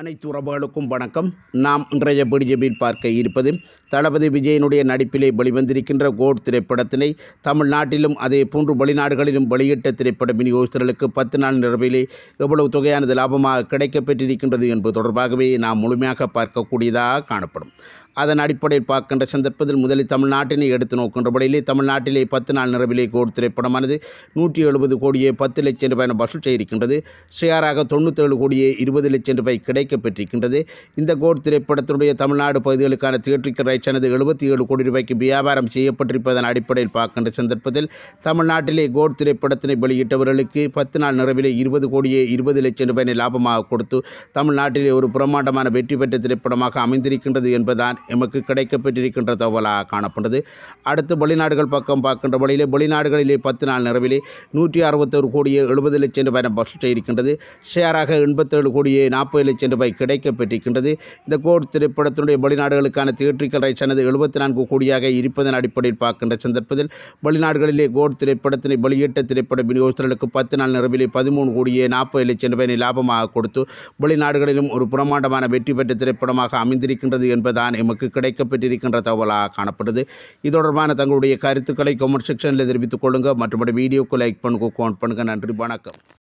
அனைத்து உறவுகளுக்கும் வணக்கம் நாம் இன்றைய பிடிஜபியில் பார்க்க இருப்பது தளபதி விஜயனுடைய நடிப்பிலே வெளிவந்திருக்கின்ற கோட் திரைப்படத்தினை தமிழ்நாட்டிலும் அதே போன்று வெளிநாடுகளிலும் வெளியிட்ட திரைப்பட விநியோகஸ்தர்களுக்கு பத்து நாள் நிறைவிலே எவ்வளவு தொகையானது லாபமாக கிடைக்கப்பெற்றிருக்கின்றது என்பது தொடர்பாகவே நாம் முழுமையாக பார்க்கக்கூடியதாக காணப்படும் அதன் அடிப்படையில் பார்க்கின்ற சந்தர்ப்பத்தில் முதலில் தமிழ்நாட்டினை எடுத்து நோக்கின்ற வழியிலே தமிழ்நாட்டிலே பத்து நாள் நிறவிலே கோடு திரைப்படமானது நூற்றி எழுபது கோடியே பத்து லட்சம் ரூபாய் வசூல் செய்திருக்கின்றது ஷேராக தொண்ணூற்றேழு கோடியே இருபது லட்சம் ரூபாய் கிடைக்கப்பெற்றிருக்கின்றது இந்த கோட் திரைப்படத்தினுடைய தமிழ்நாடு பகுதிகளுக்கான தியேட்டரிக்கல் வரை எழுபத்தி ஏழு கோடி ரூபாய்க்கு வியாபாரம் செய்யப்பட்டிருப்பதன் அடிப்படையில் பார்க்கின்ற சந்தர்ப்பத்தில் தமிழ்நாட்டிலே கோட் திரைப்படத்தினை வெளியிட்டவர்களுக்கு பத்து நாள் நிறைவிலே இருபது கோடியே இருபது லட்சம் ரூபாயினை லாபமாக கொடுத்து தமிழ்நாட்டிலே ஒரு பிரம்மாண்டமான வெற்றி பெற்ற திரைப்படமாக அமைந்திருக்கின்றது என்பதுதான் எமக்கு கிடைக்கப்பட்டிருக்கின்ற தகவலாக காணப்படுது அடுத்து வெளிநாடுகள் பக்கம் பார்க்கின்ற வழியிலே வெளிநாடுகளிலே பத்து நாள் நிறைவிலே நூற்றி அறுபத்தோரு கோடியே எழுபது லட்சம் ரூபாயை பட்ஜெட் இருக்கின்றது ஷேராக எண்பத்தேழு கோடியே நாற்பது லட்சம் ரூபாய் கிடைக்கப்பட்டிருக்கின்றது இந்த கோட் திரைப்படத்தினுடைய வெளிநாடுகளுக்கான தியேட்டரிக்கல் வரை சனது எழுபத்தி நான்கு கோடியாக இருப்பதன் அடிப்படையில் பார்க்கின்ற சந்தர்ப்பத்தில் வெளிநாடுகளிலே கோட் திரைப்படத்தினை வெளியிட்ட திரைப்பட விநியோகஸ்தர்களுக்கு பத்து நாள் நிறைவிலே பதிமூணு கோடியே நாற்பது லட்சம் ரூபாயினை லாபமாக கொடுத்து வெளிநாடுகளிலும் ஒரு பிரமாண்டமான வெற்றி பெற்ற திரைப்படமாக அமைந்திருக்கின்றது என்பதுதான் எமக்கு கிடைக்கப்பட்டிருக்கின்ற தகவலாக காணப்படுது இது தொடர்பான தங்களுடைய கருத்துக்களை கொமெண்ட் செக்ஷனில் தெரிவித்துக் கொள்ளுங்கள் மற்றபடி வீடியோக்கு லைக் பண்ணுங்க கமெண்ட் பண்ணுங்கள் நன்றி வணக்கம்